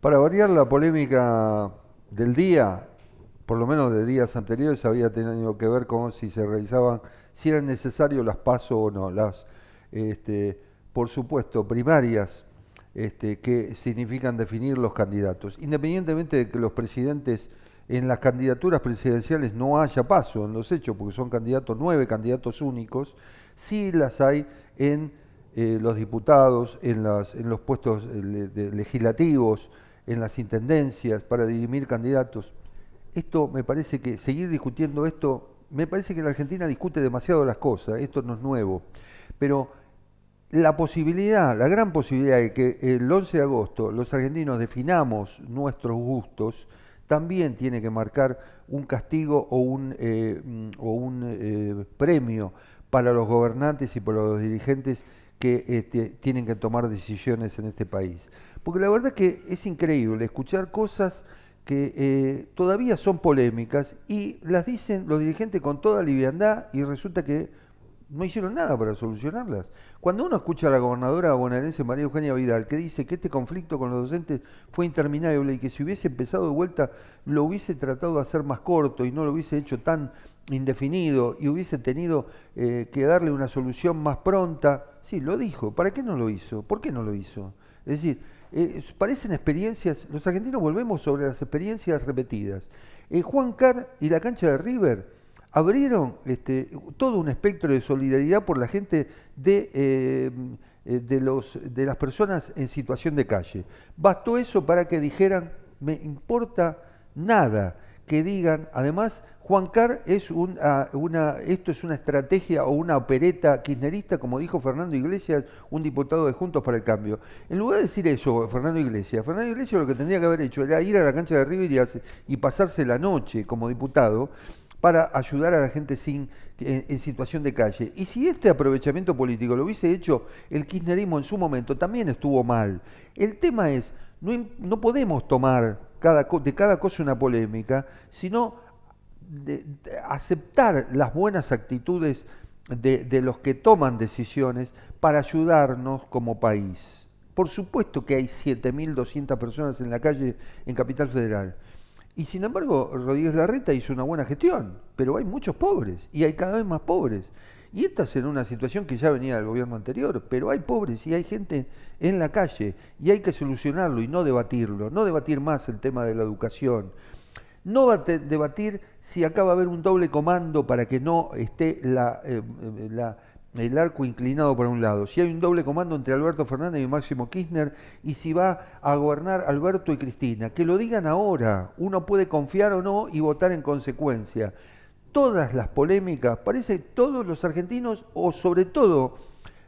Para variar la polémica del día, por lo menos de días anteriores, había tenido que ver con si se realizaban, si eran necesarios las pasos o no, las, este, por supuesto, primarias, este, que significan definir los candidatos. Independientemente de que los presidentes en las candidaturas presidenciales no haya paso en los hechos, porque son candidatos nueve, candidatos únicos, sí las hay en eh, los diputados, en, los puestos eh, legislativos, en las intendencias para dirimir candidatos. Esto me parece que seguir discutiendo esto, me parece que la Argentina discute demasiado las cosas, esto no es nuevo, pero la posibilidad, la gran posibilidad de que el 11 de agosto los argentinos definamos nuestros gustos, también tiene que marcar un castigo o un, eh, un eh, premio para los gobernantes y para los dirigentes que este, tienen que tomar decisiones en este país. Porque la verdad que es increíble escuchar cosas que eh, todavía son polémicas y las dicen los dirigentes con toda liviandad y resulta que no hicieron nada para solucionarlas. Cuando uno escucha a la gobernadora bonaerense María Eugenia Vidal que dice que este conflicto con los docentes fue interminable y que si hubiese empezado de vuelta lo hubiese tratado de hacer más corto y no lo hubiese hecho tan indefinido y hubiese tenido eh, que darle una solución más pronta. Sí, lo dijo. ¿Para qué no lo hizo? ¿Por qué no lo hizo? Es decir, eh, parecen experiencias, los argentinos volvemos sobre las experiencias repetidas. Eh, Juan Carr y la cancha de River abrieron este, todo un espectro de solidaridad por la gente de, de, los, de las personas en situación de calle. Bastó eso para que dijeran, me importa nada que digan, además, Juan Carr es ah, una, esto es una estrategia o una opereta kirchnerista, como dijo Fernando Iglesias, un diputado de Juntos para el Cambio. En lugar de decir eso, Fernando Iglesias, Fernando Iglesias lo que tendría que haber hecho era ir a la cancha de River y, pasarse la noche como diputado para ayudar a la gente sin, en, situación de calle. Y si este aprovechamiento político lo hubiese hecho el kirchnerismo en su momento, también estuvo mal. El tema es, no podemos tomar de cada cosa una polémica, sino de, aceptar las buenas actitudes de, de los que toman decisiones para ayudarnos como país. Por supuesto que hay 7.200 personas en la calle en Capital Federal. Y sin embargo, Rodríguez Larreta hizo una buena gestión, pero hay muchos pobres y hay cada vez más pobres. Y esta es en una situación que ya venía del gobierno anterior, pero hay pobres y hay gente en la calle y hay que solucionarlo y no debatirlo, no debatir más el tema de la educación, no debatir si acaba va a haber un doble comando para que no esté eh, eh, el arco inclinado para un lado, si hay un doble comando entre Alberto Fernández y Máximo Kirchner y si va a gobernar Alberto y Cristina, que lo digan ahora, uno puede confiar o no y votar en consecuencia todas las polémicas, parece que todos los argentinos, o sobre todo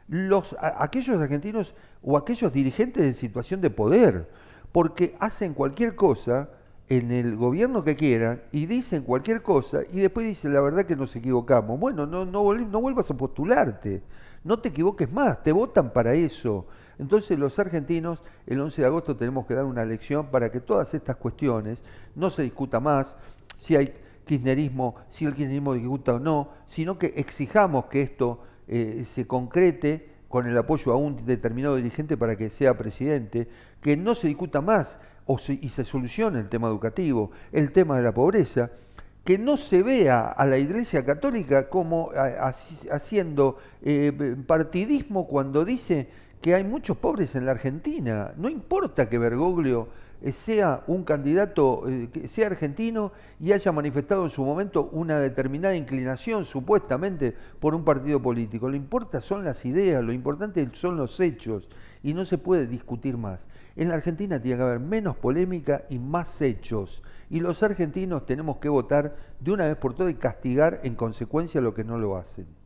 los, aquellos argentinos o aquellos dirigentes en situación de poder, porque hacen cualquier cosa en el gobierno que quieran y dicen cualquier cosa y después dicen la verdad que nos equivocamos. Bueno, no, no, no vuelvas a postularte, no te equivoques más, te votan para eso. Entonces los argentinos el 11 de agosto tenemos que dar una lección para que todas estas cuestiones no se discuta más. Si hay kirchnerismo, si el kirchnerismo discuta o no, sino que exijamos que esto eh, se concrete con el apoyo a un determinado dirigente para que sea presidente, que no se discuta más y se solucione el tema educativo, el tema de la pobreza, que no se vea a la Iglesia Católica como haciendo eh, partidismo cuando dice que hay muchos pobres en la Argentina. No importa que Bergoglio eh, sea un candidato, eh, que sea argentino y haya manifestado en su momento una determinada inclinación supuestamente por un partido político. Lo importante son las ideas, lo importante son los hechos y no se puede discutir más. En la Argentina tiene que haber menos polémica y más hechos. Y los argentinos tenemos que votar de una vez por todas y castigar en consecuencia lo que no lo hacen.